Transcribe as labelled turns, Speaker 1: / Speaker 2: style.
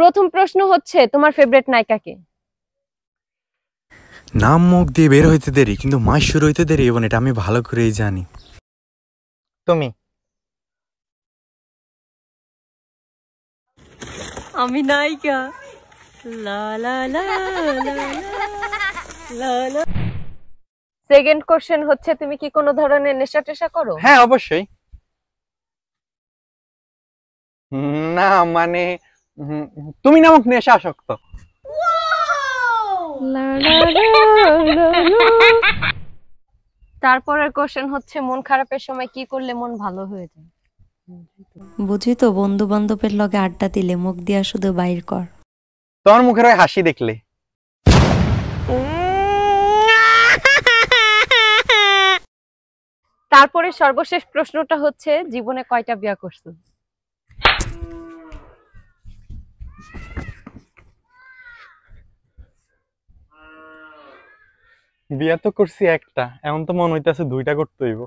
Speaker 1: প্রথম প্রশ্ন হচ্ছে তোমার ফেভারিট নায়িকা কে নাম মুখ দিয়ে বের হইতে দেরি কিন্তু মাস শুরু হইতে দেরি এবং এটা আমি ভালো করেই জানি তুমি আমি নায়িকা লা লা লা লা সেকেন্ড কোশ্চেন হচ্ছে তুমি কি কোনো ধরনের নেশা টেশা করো হ্যাঁ অবশ্যই না মানে তুমি নামক নেশা আসক্ত তারপরের কোশ্চেন হচ্ছে মন খারাপের সময় কি করলে মন ভালো হয়ে যায় বুঝি তো বন্ধু বান্ধবের লগে আড্ডা দিলে মুখ দিয়া শুধু বাইর কর তোর মুখের ওই হাসি দেখলে তারপরে সর্বশেষ প্রশ্নটা হচ্ছে জীবনে কয়টা বিয়া করছো বিয়া তো করছি একটা এমন তো মন হইতেছে দুইটা করতে হইব